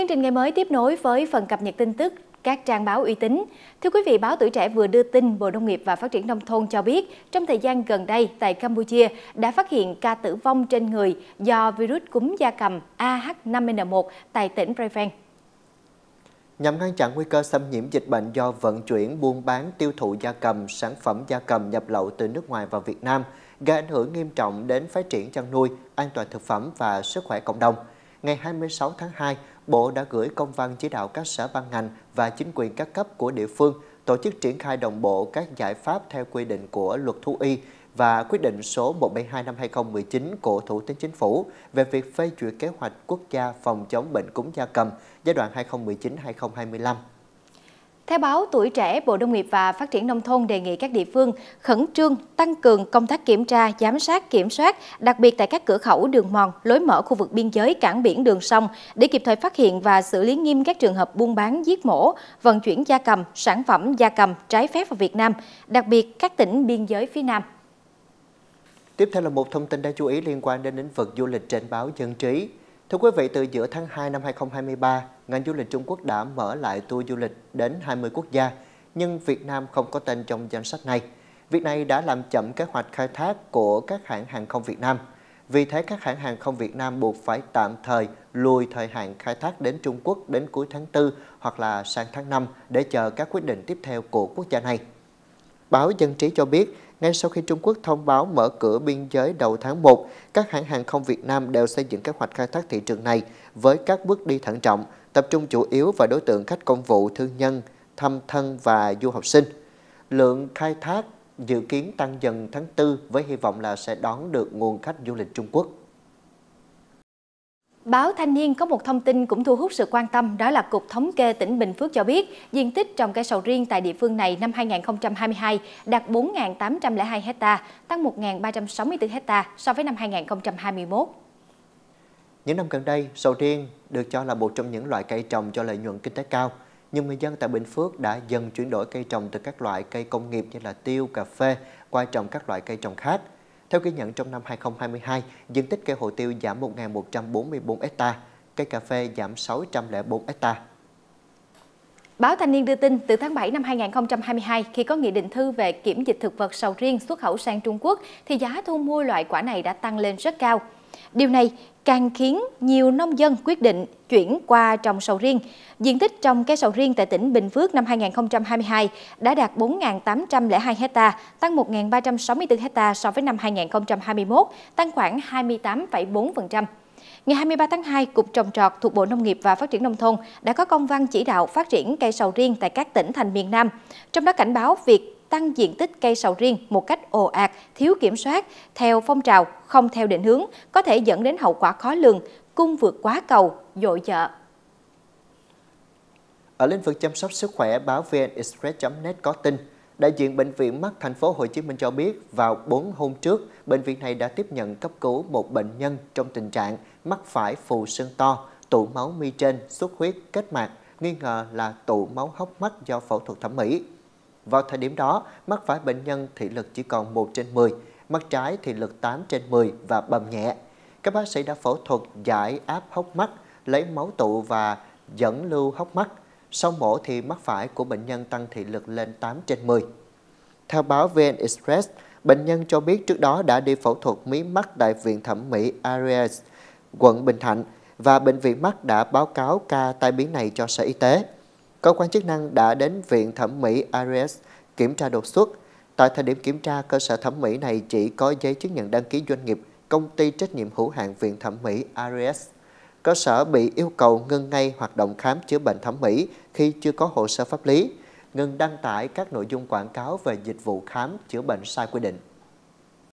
Chương trình ngày mới tiếp nối với phần cập nhật tin tức các trang báo uy tín. Thưa quý vị, báo Tuổi Trẻ vừa đưa tin Bộ Nông nghiệp và Phát triển Nông thôn cho biết, trong thời gian gần đây tại Campuchia đã phát hiện ca tử vong trên người do virus cúm gia cầm AH5N1 tại tỉnh Prey Veng. Nhằm ngăn chặn nguy cơ xâm nhiễm dịch bệnh do vận chuyển, buôn bán, tiêu thụ gia cầm, sản phẩm gia cầm nhập lậu từ nước ngoài vào Việt Nam, gây ảnh hưởng nghiêm trọng đến phát triển chăn nuôi, an toàn thực phẩm và sức khỏe cộng đồng, ngày 26 tháng 2, Bộ đã gửi công văn chỉ đạo các sở ban ngành và chính quyền các cấp của địa phương tổ chức triển khai đồng bộ các giải pháp theo quy định của luật thú y và quyết định số 172 năm 2019 của Thủ tướng Chính phủ về việc phê duyệt kế hoạch quốc gia phòng chống bệnh cúm gia cầm giai đoạn 2019-2025. Theo báo Tuổi Trẻ, Bộ Nông nghiệp và Phát triển Nông thôn đề nghị các địa phương khẩn trương tăng cường công tác kiểm tra, giám sát, kiểm soát, đặc biệt tại các cửa khẩu, đường mòn, lối mở khu vực biên giới, cảng biển, đường sông để kịp thời phát hiện và xử lý nghiêm các trường hợp buôn bán, giết mổ, vận chuyển gia cầm, sản phẩm gia cầm trái phép vào Việt Nam, đặc biệt các tỉnh biên giới phía Nam. Tiếp theo là một thông tin đáng chú ý liên quan đến lĩnh vực du lịch trên báo Dân Trí. Thưa quý vị, từ giữa tháng 2 năm 2023, ngành du lịch Trung Quốc đã mở lại tour du lịch đến 20 quốc gia, nhưng Việt Nam không có tên trong danh sách này. Việc này đã làm chậm kế hoạch khai thác của các hãng hàng không Việt Nam. Vì thế, các hãng hàng không Việt Nam buộc phải tạm thời lùi thời hạn khai thác đến Trung Quốc đến cuối tháng 4 hoặc là sang tháng 5 để chờ các quyết định tiếp theo của quốc gia này. Báo Dân trí cho biết, ngay sau khi Trung Quốc thông báo mở cửa biên giới đầu tháng 1, các hãng hàng không Việt Nam đều xây dựng kế hoạch khai thác thị trường này với các bước đi thận trọng, tập trung chủ yếu vào đối tượng khách công vụ, thương nhân, thăm thân và du học sinh. Lượng khai thác dự kiến tăng dần tháng 4 với hy vọng là sẽ đón được nguồn khách du lịch Trung Quốc. Báo Thanh niên có một thông tin cũng thu hút sự quan tâm đó là Cục Thống kê tỉnh Bình Phước cho biết diện tích trồng cây sầu riêng tại địa phương này năm 2022 đạt 4.802 ha, tăng 1.364 ha so với năm 2021. Những năm gần đây, sầu riêng được cho là một trong những loại cây trồng cho lợi nhuận kinh tế cao. nhưng người dân tại Bình Phước đã dần chuyển đổi cây trồng từ các loại cây công nghiệp như là tiêu, cà phê qua trồng các loại cây trồng khác – theo ghi nhận trong năm 2022, diện tích cây hồ tiêu giảm 1.144 hecta, cây cà phê giảm 604 hecta. Báo Thanh niên đưa tin, từ tháng 7 năm 2022, khi có nghị định thư về kiểm dịch thực vật sầu riêng xuất khẩu sang Trung Quốc, thì giá thu mua loại quả này đã tăng lên rất cao. Điều này càng khiến nhiều nông dân quyết định chuyển qua trồng sầu riêng. Diện tích trồng cây sầu riêng tại tỉnh Bình Phước năm 2022 đã đạt 4.802 ha, tăng 1.364 ha so với năm 2021, tăng khoảng 28,4%. Ngày 23 tháng 2, Cục Trồng trọt thuộc Bộ Nông nghiệp và Phát triển Nông thôn đã có công văn chỉ đạo phát triển cây sầu riêng tại các tỉnh thành miền Nam, trong đó cảnh báo việc tăng diện tích cây sầu riêng một cách ồ ạt, thiếu kiểm soát, theo phong trào, không theo định hướng, có thể dẫn đến hậu quả khó lường, cung vượt quá cầu, dội dợ. Ở lĩnh vực chăm sóc sức khỏe, báo VnExpress.net có tin, Đại diện bệnh viện mắt thành phố Hồ Chí Minh cho biết vào 4 hôm trước, bệnh viện này đã tiếp nhận cấp cứu một bệnh nhân trong tình trạng mắt phải phù sưng to, tụ máu mi trên, xuất huyết kết mạc, nghi ngờ là tụ máu hốc mắt do phẫu thuật thẩm mỹ. Vào thời điểm đó, mắt phải bệnh nhân thị lực chỉ còn 1 trên 10, mắt trái thị lực 8 trên 10 và bầm nhẹ. Các bác sĩ đã phẫu thuật giải áp hốc mắt, lấy máu tụ và dẫn lưu hốc mắt sau mổ thì mắt phải của bệnh nhân tăng thị lực lên 8 trên 10. Theo báo VN Express, bệnh nhân cho biết trước đó đã đi phẫu thuật mí mắt tại Viện Thẩm mỹ Arias, quận Bình Thạnh và Bệnh viện Mắt đã báo cáo ca tai biến này cho Sở Y tế. Cơ quan chức năng đã đến Viện Thẩm mỹ Arias kiểm tra đột xuất. Tại thời điểm kiểm tra, cơ sở thẩm mỹ này chỉ có giấy chứng nhận đăng ký doanh nghiệp công ty trách nhiệm hữu hạn Viện Thẩm mỹ Arias cơ sở bị yêu cầu ngưng ngay hoạt động khám chữa bệnh thẩm mỹ khi chưa có hồ sơ pháp lý, ngừng đăng tải các nội dung quảng cáo về dịch vụ khám chữa bệnh sai quy định.